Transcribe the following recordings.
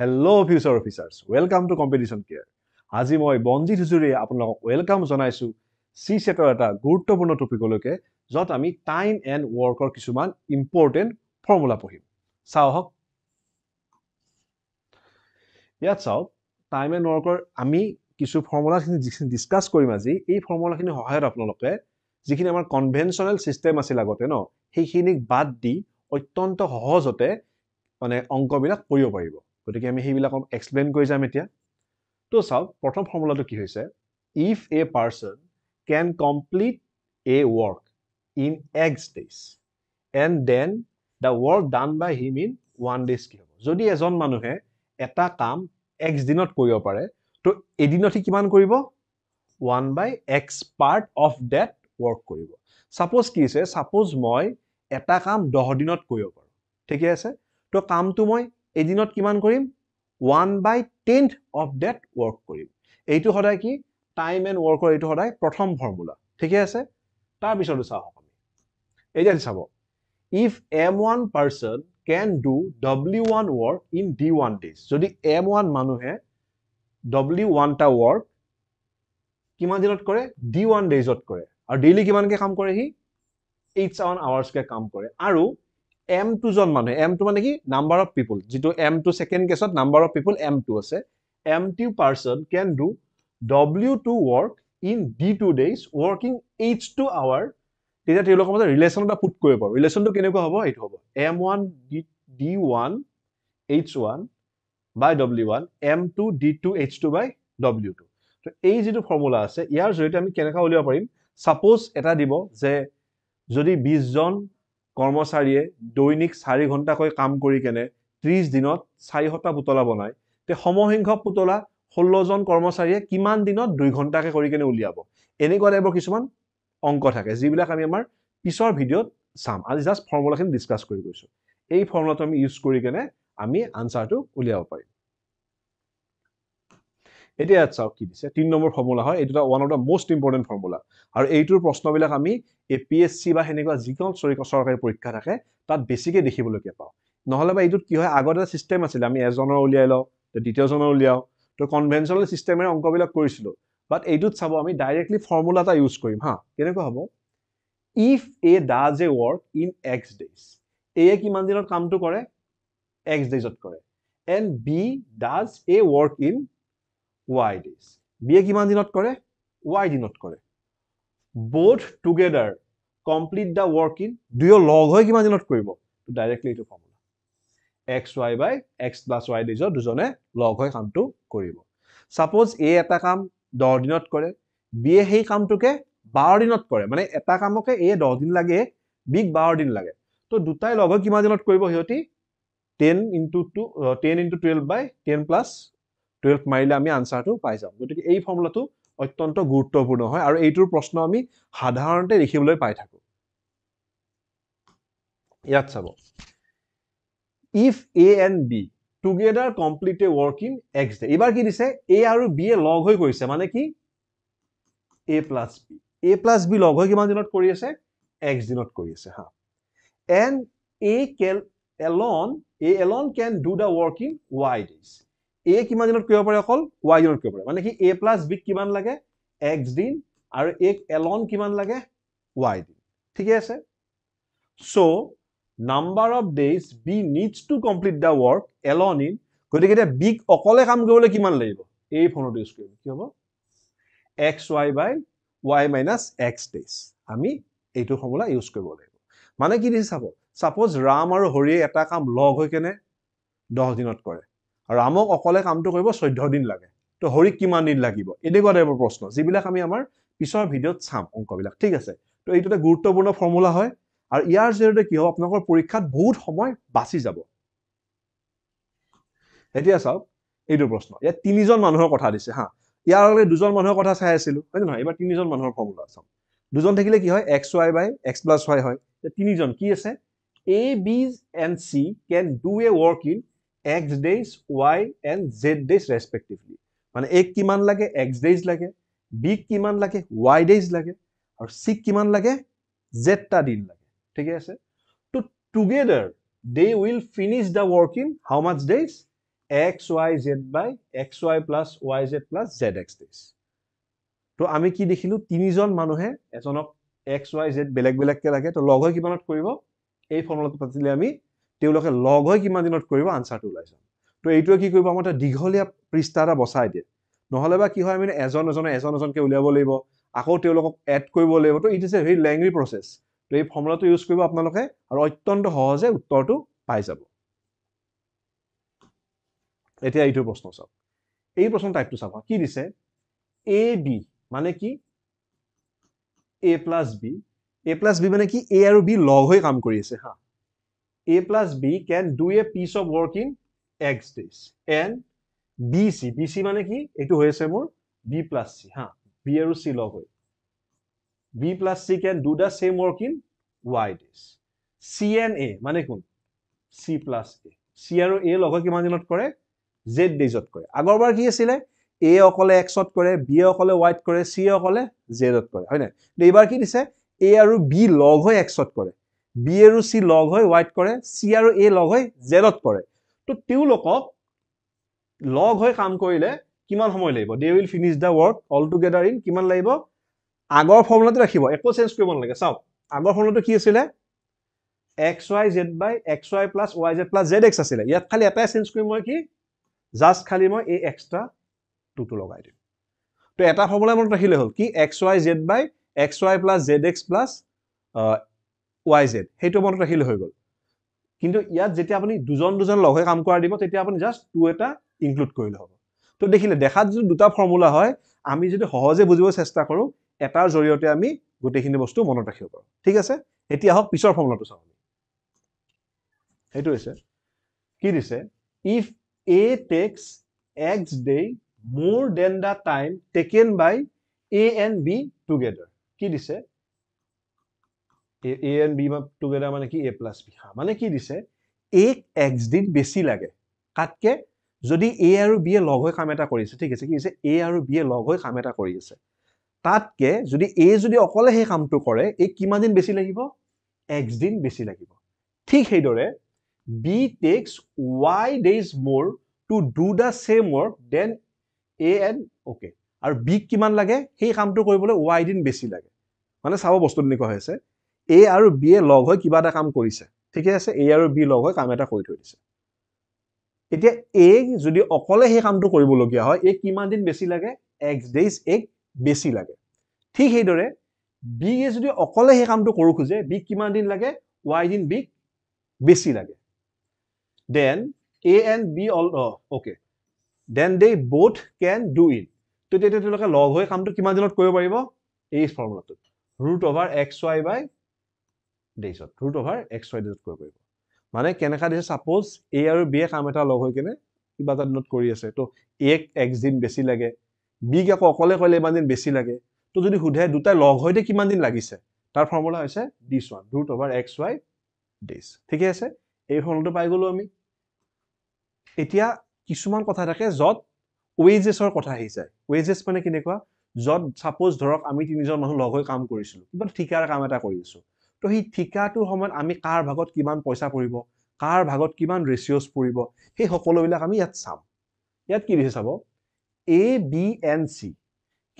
Hello' future officers welcome to competition care আজি মই বঞ্জিৎ হুজুৰীয়ে আপোনালোকক ৱেলকাম জনাইছোঁ চি ছেটৰ এটা গুৰুত্বপূৰ্ণ টপিকলৈকে য'ত আমি টাইম এণ্ড ৱৰ্কৰ কিছুমান ইম্পৰ্টেণ্ট ফৰ্মুলা পঢ়িম চাওক ইয়াত চাওক টাইম এণ্ড ৱৰ্কৰ আমি কিছু ফৰ্মুলাখিনি যিখিনি ডিছকাছ কৰিম আজি এই ফৰ্মুলাখিনিৰ সহায়ত আপোনালোকে যিখিনি আমাৰ কনভেনশ্যনেল ছিষ্টেম আছিল আগতে ন সেইখিনিক বাদ দি অত্যন্ত সহজতে মানে অংকবিলাক কৰিব পাৰিব গতিকে আমি সেইবিলাক এক্সপ্লেইন কৰি যাম এতিয়া তো চাওক প্ৰথম ফৰ্মুলাটো কি হৈছে if a person can complete A work in X days and then the work done by him in one days কি হ'ব যদি এজন মানুহে এটা কাম এক্স দিনত কৰিব পাৰে তো এদিনত সি কিমান কৰিব one by X part of that work কৰিব ছাপ'জ কি হৈছে চাপ'জ মই এটা কাম দহ দিনত কৰিব পাৰোঁ ঠিকে আছে ত' কামটো মই এদিনত কিমান কৰিম one by tenth of that work কৰিম এইটো সদায় কি টাইম এণ্ড ৱৰ্কৰ এইটো সদায় প্ৰথম ফৰ্মুলা ঠিকে আছে তাৰপিছতো চাওক আমি এতিয়া চাব if M one person can do W one work in D one days যদি এম ওৱান মানুহে ডব্লিউ ওৱানটা ৱৰ্ক কিমান দিনত কৰে ডি ওৱান ডেজত কৰে আৰু ডেইলি কিমানকৈ কাম কৰে সি এইট ছেভান আৱাৰ্ছকৈ কাম কৰে আৰু এম টু জন মানুহ এম টু মানে কি নাম্বাৰ অফ পিপুল যিটো এম টু ছেকেণ্ড কেছত number of people M two আছে M two person can do W two work in D two days working H two hours তেতিয়া তেওঁলোকৰ মাজত relation এটা পুট কৰিব পাৰোঁ ৰিলেশ্যনটো কেনেকুৱা হ'ব এইটো হ'ব M one D D one H one by W one M two D two H two by W two ত' এই যিটো ফৰ্মুলা আছে ইয়াৰ জৰিয়তে আমি কেনেকুৱা উলিয়াব পাৰিম ছাপ'জ এটা দিব যে যদি বিশজন কৰ্মচাৰীয়ে দৈনিক চাৰি ঘণ্টাকৈ কাম কৰি কেনে ত্ৰিছ দিনত চাৰিশটা পুতলা বনায় তে সমসিংহ পুতলা ষোল্লজন কৰ্মচাৰীয়ে কিমান দিনত দুই ঘণ্টাকৈ কৰি কেনে উলিয়াব এনেকুৱা টাইপৰ কিছুমান অংক থাকে যিবিলাক আমি আমাৰ পিছৰ ভিডিঅ'ত চাম আজি জাষ্ট ফৰ্মুলাখিনি ডিছকাছ কৰি গৈছোঁ এই ফৰ্মুলাটো আমি ইউজ কৰি কেনে আমি আনচাৰটো উলিয়াব পাৰিম এতিয়া ইয়াত চাওক কি দিছে তিনি নম্বৰ ফৰ্মুলা হয় এইটো এটা one of the most important formula আৰু এইটোৰ প্ৰশ্নবিলাক আমি এ পি এছ চি বা সেনেকুৱা যিকোনো চৰকাৰী পৰীক্ষা থাকে তাত বেছিকৈ দেখিবলৈকে পাওঁ নহ'লে বা এইটোত কি হয় আগত এটা ছিষ্টেম আছিলে আমি এজনৰ উলিয়াই লওঁ দ্বিতীয়জনৰ উলিয়াওঁ তো কনভেনচনেল ছিষ্টেমেৰে অংকবিলাক কৰিছিলোঁ বাট এইটোত চাব আমি ডাইৰেক্টলি ফৰ্মুলা এটা ইউজ কৰিম হা কেনেকুৱা হ'ব if A does A work in X days A কিমান দিনত কামটো কৰে এক্স ডেইজত কৰে and B does A work in Y days বিয়ে কিমান দিনত করে ওয়াই দিনত করে both together complete the work in দুয়ো লগ হয়ে কিমান দিনত করব ডাইরেক্টলি এই formula X Y by X plus Y days দুজনে লগ হয়ে কামটো করব সাপোজ এ এটা কাম দশ দিনত করে বিয়ে সেই কামটকে বারো দিনত করে মানে এটা কামকে এ দশ দিন লাগে বিগ বারো দিন লাগে তো দুটাই লগ হয়ে কিমান দিনত করব সিহতি ten into two ten into twelve by ten plus twelve মাৰিলে আমি আনচাৰটো পাই যাম গতিকে এই ফৰ্মুলাটো অত্যন্ত গুৰুত্বপূৰ্ণ হয় আৰু এইটোৰ প্ৰশ্ন আমি সাধাৰণতে দেখিবলৈ পাই থাকোঁ ইয়াত চাব if A and B together complete A work in X day এইবাৰ কি দিছে এ আৰু এ লগ হৈ কৰিছে মানে কি A plus B A plus B লগ হৈ কিমান দিনত কৰি আছে এক্স দিনত কৰি আছে হা and A can alone A alone can do the work in Y days A কিমান দিনত কৰিব পাৰে অকল ৱাই দিনত কৰিব পাৰে মানে সি এ প্লাছ বিক কিমান লাগে এক্স দিন আৰু এক এলন কিমান লাগে ৱাই দিন ঠিকে আছে so' number of days B needs to complete the work alone in গতিকে এতিয়া বিক অকলে কাম কৰিবলৈ কিমান লাগিব এই ফোনত ইউজ কৰিব কি হ'ব X Y by Y minus X days আমি এইটো ফৰ্মুলা ইউজ কৰিব লাগিব মানে কি দিছে চাব চাপ'জ ৰাম আৰু হৰিয়ে এটা কাম লগ হৈ কেনে দহ দিনত কৰে ৰামক অকলে কামটো কৰিব চৈধ্য দিন লাগে ত' হৰিক কিমান দিন লাগিব এনেকুৱা টাইপৰ প্ৰশ্ন যিবিলাক আমি আমাৰ পিছৰ ভিডিঅ'ত চাম অংকবিলাক ঠিক আছে ত' এইটো এটা গুৰুত্বপূৰ্ণ ফৰ্মুলা হয় আৰু ইয়াৰ জৰিয়তে কি হ'ব আপোনালোকৰ পৰীক্ষাত বহুত সময় বাচি যাব এতিয়া চাওক এইটো প্ৰশ্ন ইয়াত তিনিজন মানুহৰ কথা দিছে হা ইয়াৰ আগতে দুজন মানুহৰ কথা চাই আছিলোঁ হয়নে নহয় এইবাৰ তিনিজন মানুহৰ ফৰ্মুলা চাম দুজন থাকিলে কি হয় X Y by X plus Y হয় তিনিজন কি আছে A B and C can do A work in X days Y and Z days respectively মানে এক কিমান লাগে এক্স ডেইজ লাগে বিক কিমান লাগে ৱাই ডেইজ লাগে আৰু চিক কিমান লাগে জেডটা দিন লাগে ঠিকে আছে তো together they will finish the work in how much days X Y Z by X Y plus Y Z plus Z X days তো আমি কি দেখিলোঁ তিনিজন মানুহে এজনক এক্স ৱাই জেড বেলেগ বেলেগকৈ লাগে তো লগ হৈ কিমানত কৰিব এই ফৰ্মুলাটো পাতিলে আমি তেওঁলোকে লগ হৈ কিমান দিনত কৰিব আনচাৰটো ওলাই ওলাইছে তো এইটোৱে কি কৰিব আমাৰ দীঘলীয়া পৃষ্ঠা এটা বচাই দিয়ে নহ'লে বা কি হয় আমি এজন এজনে এজন এজনকে উলিয়াব লাগিব আকৌ তেওঁলোকক এড কৰিব লাগিব তো it is a very lengthy process তো এই ফৰ্মুলাটো ইউজ কৰিব আপোনালোকে আৰু অত্যন্ত সহজে উত্তৰটো পাই যাব এতিয়া এইটো প্ৰশ্ন চাওক এই প্ৰশ্ন টাইপটো চাব কি দিছে এ বি মানে কি A plus B A plus B মানে কি এ আৰু বি লগ হৈ কাম কৰি আছে হা A plus B can do a piece of work in X days. And BC, BC মানে কি? এইটো হৈছে মোৰ B plus C. হা, B আৰু C লগ হৈ. B plus C can do the same work in Y days. C and A মানে কোন? C plus A. C আৰু A লগ হৈ কিমান দিনত কৰে? Z daysত কৰে। আগৰ বাৰ কি আছিলে? A অকলে Xত কৰে, B অকলে Yত কৰে, C অকলে Zত কৰে। হয় নে? এইবাৰ কি দিছে? A আৰু B লগ হৈ Xত কৰে। বি আৰু চি লগ হৈ ৱাইত কৰে চি আৰু এ লগ হৈ জেডত কৰে তো তেওঁলোকক লগ হৈ কাম কৰিলে কিমান সময় লাগিব they will finish the work all together in কিমান লাগিব আগৰ ফৰ্মুলাটো ৰাখিব একো চেঞ্জ কৰিব নালাগে চাওক আগৰ ফৰ্মুলাটো কি আছিলে X Y Z by X Y plus Y Z plus Z X আছিলে ইয়াত খালি এটাই চেঞ্জ কৰিম মই কি জাষ্ট খালি মই এই এক্সট্ৰা টুটো লগাই দিম তো এটা ফৰ্মুলা মনত ৰাখিলে হ'ল কি X Y Z by X Y plus Z X plus Y Z সেইটো মনত ৰাখিলে হৈ গ'ল কিন্তু ইয়াত যেতিয়া আপুনি দুজন দুজন লগ হৈ কাম কৰা দিব তেতিয়া আপুনি জাষ্ট টু এটা ইনক্লুড কৰিলে হ'ব তো দেখিলে দেখাত যদি দুটা ফৰ্মুলা হয় আমি যদি সহজে বুজিব চেষ্টা কৰোঁ এটাৰ জৰিয়তে আমি গোটেইখিনি বস্তু মনত ৰাখিব পাৰোঁ ঠিক আছে এতিয়া আহক পিছৰ ফৰ্মুলাটো চাওঁ আমি সেইটো হৈছে কি দিছে if A takes X day more than the time taken by A and B together কি দিছে A A and B together মানে কি এ প্লাছ বি হা মানে কি দিছে এ এক্স ডিত বেছি লাগে তাতকৈ যদি এ আৰু বিয়ে লগ হৈ কাম এটা কৰিছে ঠিক আছে কি হৈছে এ আৰু বিয়ে লগ হৈ কাম এটা কৰি আছে তাতকৈ যদি এ যদি অকলে সেই কামটো কৰে এই কিমান দিন বেছি লাগিব এক্স দিন বেছি লাগিব ঠিক সেইদৰে B takes Y days more to do the same work than A and okay আৰু বি কিমান লাগে সেই কামটো কৰিবলৈ ৱাই দিন বেছি লাগে মানে চাব বস্তু এনেকুৱা হৈছে এ আৰু বিয়ে লগ হৈ কিবা এটা কাম কৰিছে ঠিকে আছে এ আৰু বি লগ হৈ কাম এটা কৰি থৈ দিছে এতিয়া এ যদি অকলে সেই কামটো কৰিবলগীয়া হয় এ কিমান দিন বেছি লাগে এক্স ডেইজ এক বেছি লাগে ঠিক সেইদৰে বিয়ে যদি অকলে সেই কামটো কৰোঁ খোজে বিক কিমান দিন লাগে ৱাই দিন বিক বেছি লাগে than A and B all okay then they both can do it তেতিয়া তেওঁলোকে লগ হৈ কামটো কিমান দিনত কৰিব পাৰিব এই ফৰ্মুলাটোত root over X Y by দেইজত ৰুট অভাৰ এক্স ৱাই ডেজত কৰিব পাৰিব মানে কেনেকুৱা দিছে ছাপ'জ এ আৰু এ কাম এটা লগ হৈ কিনে কিবা এটা দিনত কৰি আছে ত' এক এক্স দিন বেছি লাগে বিক আকৌ অকলে কৰিলে ইমান দিন বেছি লাগে তো যদি সোধে দুটাই লগ হৈ দে কিমান দিন লাগিছে তাৰ ফৰ্মুলা হৈছে this one root over X Y days ঠিকে আছে এই ফৰ্মুলাটো পাই গ'লো আমি এতিয়া কিছুমান কথা থাকে য'ত ৱেজেছৰ কথা আহি যায় ৱেজেছ মানে কেনেকুৱা য'ত ছাপ'জ ধৰক আমি তিনিজন মানুহ লগ হৈ কাম কৰিছিলোঁ কিবা ঠিকাৰ কাম এটা কৰিছোঁ ত' সেই ঠিকাটোৰ সময়ত আমি কাৰ ভাগত কিমান পইচা পৰিব কাৰ ভাগত কিমান ৰেচিঅ'চ পৰিব সেই সকলোবিলাক আমি ইয়াত চাম ইয়াত কি দিছে চাব A B and C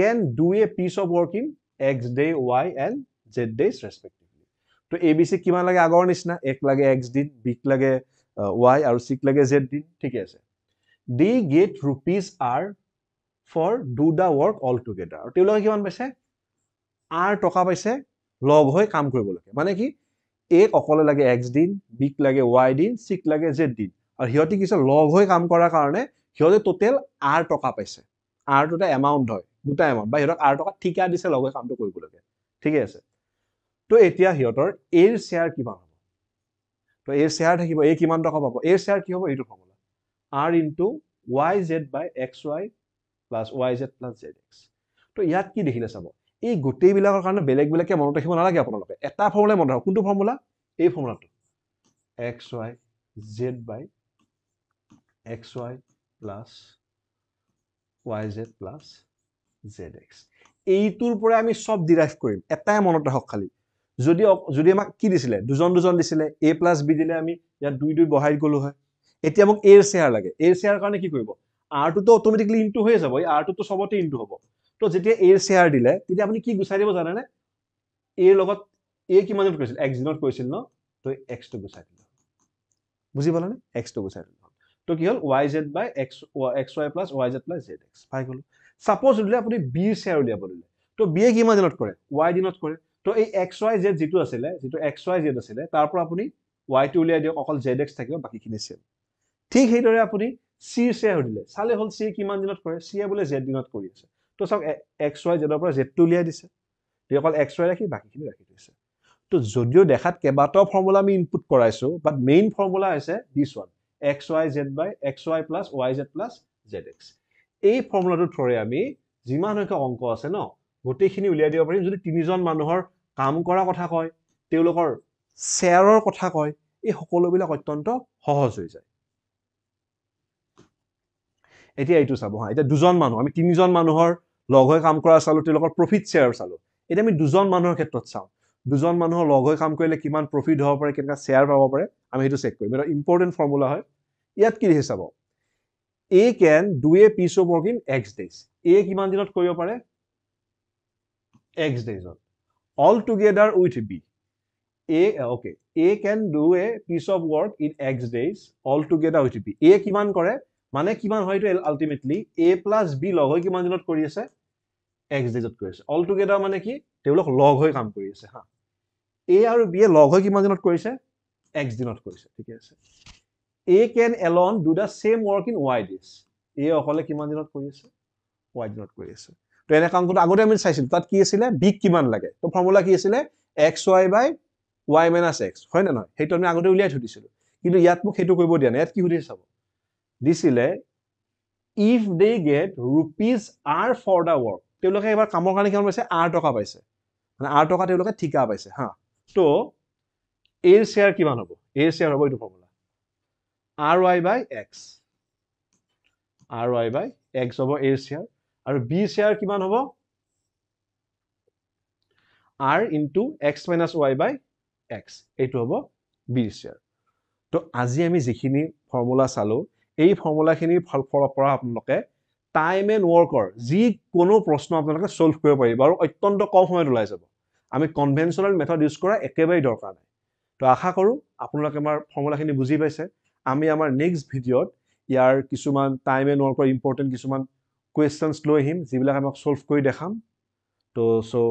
can do A piece of working X day Y and Z days respectively ত' এ বি চিক কিমান লাগে আগৰ নিচিনা এক লাগে এক্স দিন বিক লাগে ৱাই আৰু চিক লাগে জেড দিন ঠিকে আছে they get rupees R for do the work all together তেওঁলোকে কিমান পাইছে আৰ টকা পাইছে লগ হৈ কাম কৰিব লাগে মানে কি এক অকলে লাগে এক্স দিন বিক লাগে ৱাই দিন চিক লাগে জেড দিন আৰু সিহঁতি কি কিছুমান লগ হৈ কাম কৰাৰ কাৰণে সিহঁতে টোটেল আৰ টকা পাইছে আৰ দুটা এমাউণ্ট হয় দুটা এমাউণ্ট বা সিহঁতক আৰ টকা ঠিকা দিছে লগ হৈ কামটো কৰিবলৈকে ঠিকেই আছে তো এতিয়া সিহঁতৰ এৰ শ্বেয়াৰ কিমান হ'ব তো এৰ শ্বেয়াৰ থাকিব এই কিমান টকা পাব এৰ শ্বেয়াৰ কি হ'ব এইটো formula R into Y Z by X Y plus Y Z plus Z X তো ইয়াত কি দেখিলে চাব এই গোটেইবিলাকৰ কাৰণে বেলেগ বেলেগকে মনত ৰাখিব নালাগে আপোনালোকে এটা ফৰ্মুলাই মনত ৰাখক কোনটো ফৰ্মুলা এই ফৰ্মুলাটো X Y Z by X Y plus Y Z plus Z X এইটোৰ পৰা আমি চব ডিৰাইভ কৰিম এটাই মনত ৰাখক খালি যদি যদি আমাক কি দিছিলে দুজন দুজন দিছিলে এ প্লাছ বি দিলে আমি ইয়াত দুই দুই বহাই গলো হয় এতিয়া মোক এৰ চেয়াৰ লাগে এৰ চেয়াৰ কাৰণে কি কৰিব আৰটোতো অট'মেটিকেলি ইনটো হৈয়ে যাব এই আৰটোতো চবতে ইনটো হ'ব তো যেতিয়া এৰ শ্বেয়াৰ দিলে তেতিয়া আপুনি কি গুচাই দিব জানেনে এৰ লগত এ কিমান দিনত কৈছিল এক্স দিনত কৈছিল ন তই এক্সটো গুচাই দিলে বুজি পালানে এক্সটো গুচাই দিলে তো কি হ'ল Y Z by X X পাই গ'লো ছাপ'জ দিলে আপুনি বিৰ শ্বেয়াৰ উলিয়াব দিলে তো বিয়ে কিমান দিনত কৰে ৱাই দিনত কৰে তো এই এক্স ৱাই জেড যিটো আছিলে যিটো এক্স ৱাই জেড আছিলে তাৰ পৰা আপুনি ৱাইটো উলিয়াই দিয়ক অকল জেড এক্স থাকিব বাকীখিনি চেম ঠিক সেইদৰে আপুনি চিৰ শ্বেয়াৰ দিলে চালে হ'ল চিয়ে কিমান দিনত কৰে চিয়ে বোলে জেড দিনত কৰি আছে তো চাওক এক্স ৱাই জেডৰ পৰা জেডটো উলিয়াই দিছে গতিকে অকল এক্স ৱাই ৰাখি বাকীখিনি ৰাখি দিছে তো যদিও দেখাত কেইবাটাও ফৰ্মুলা আমি ইনপুট কৰাইছো বাট মেইন ফৰ্মুলা হৈছে this one X Y Z by X Y plus Y Z plus Z X এই ফৰ্মুলাটোৰ থ্ৰুৰে আমি যিমান সংখ্যক অংক আছে ন গোটেইখিনি উলিয়াই দিব পাৰিম যদি তিনিজন মানুহৰ কাম কৰা কথা কয় তেওঁলোকৰ শ্বেয়াৰৰ কথা কয় এই সকলোবিলাক অত্যন্ত সহজ হৈ যায় এতিয়া এইটো চাব হা এতিয়া দুজন মানুহ আমি তিনিজন মানুহৰ লগ হৈ কাম কৰা চালোঁ তেওঁলোকৰ প্ৰফিট শ্বেয়াৰ চালোঁ এতিয়া আমি দুজন মানুহৰ ক্ষেত্ৰত চাওঁ দুজন মানুহৰ লগ হৈ কাম কৰিলে কিমান প্ৰফিট হ'ব পাৰে কেনেকুৱা শ্বেয়াৰ পাব পাৰে আমি সেইটো চেক কৰিম এটা ইম্পৰ্টেণ্ট ফৰ্মুলা হয় ইয়াত কি দেখি চাব এ can do A piece of work in X days A কিমান দিনত কৰিব পাৰে এক্স ডেইজত all together with B A okay A can do A piece of work in X days all together with B A কিমান কৰে মানে কিমান হয় এইটো আল্টিমেটলি এ প্লাছ বি লগ হৈ কিমান দিনত কৰি আছে এক্স ডেজত কৰি আছে অল টুগেডাৰ মানে কি তেওঁলোক লগ হৈ কাম কৰি আছে হা এ আৰু এ লগ হৈ কিমান দিনত কৰিছে এক্স দিনত কৰিছে ঠিকে আছে A can alone do the same work in Y days A অকলে কিমান দিনত কৰি আছে ৱাই দিনত কৰি আছে তো এনে কামটো আগতে আমি চাইছিলোঁ তাত কি আছিলে বিগ কিমান লাগে ত' ফৰ্মুলা কি আছিলে X Y by Y minus X হয়নে নহয় সেইটো আমি আগতে উলিয়াই সুধিছিলোঁ কিন্তু ইয়াত মোক সেইটো কৰিব দিয়া নাই ইয়াত কি সুধিছে চাব দিছিলে if they get rupees R for the work তেওঁলোকে এইবাৰ কামৰ কাৰণে কিমান পাইছে আৰ টকা পাইছে মানে আৰ টকা তেওঁলোকে ঠিকা পাইছে হা তো এৰ শ্বেয়াৰ কিমান হ'ব এৰ শ্বেয়াৰ হ'ব এইটো formula R Y by X R Y by X হ'ব এৰ শ্বেয়াৰ আৰু বি শ্বেয়াৰ কিমান হ'ব R into X minus Y by X এইটো হ'ব বি শ্বেয়াৰ তো আজি আমি যিখিনি ফৰ্মুলা চালোঁ এই ফৰ্মুলাখিনিৰ ফলফলৰ পৰা আপোনালোকে টাইম এণ্ড ৱৰ্কৰ যিকোনো প্ৰশ্ন আপোনালোকে চল্ভ কৰিব পাৰিব আৰু অত্যন্ত কম সময়ত ওলাই যাব আমি কনভেনশ্যনেল মেথড ইউজ কৰা একেবাৰেই দৰকাৰ নাই তো আশা কৰোঁ আপোনালোকে আমাৰ ফৰ্মুলাখিনি বুজি পাইছে আমি আমাৰ নেক্সট ভিডিঅ'ত ইয়াৰ কিছুমান টাইম এণ্ড ৱৰ্কৰ ইম্পৰ্টেণ্ট কিছুমান কুৱেশ্যনছ লৈ আহিম যিবিলাক আমাক চল্ভ কৰি দেখাম তো চ'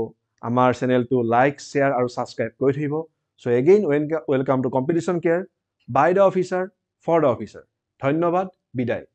আমাৰ চেনেলটো লাইক শ্বেয়াৰ আৰু ছাবস্ক্ৰাইব কৰি থাকিব so' again when welcome to competition care by the officer for the officer ধন্যবাদ বিদায়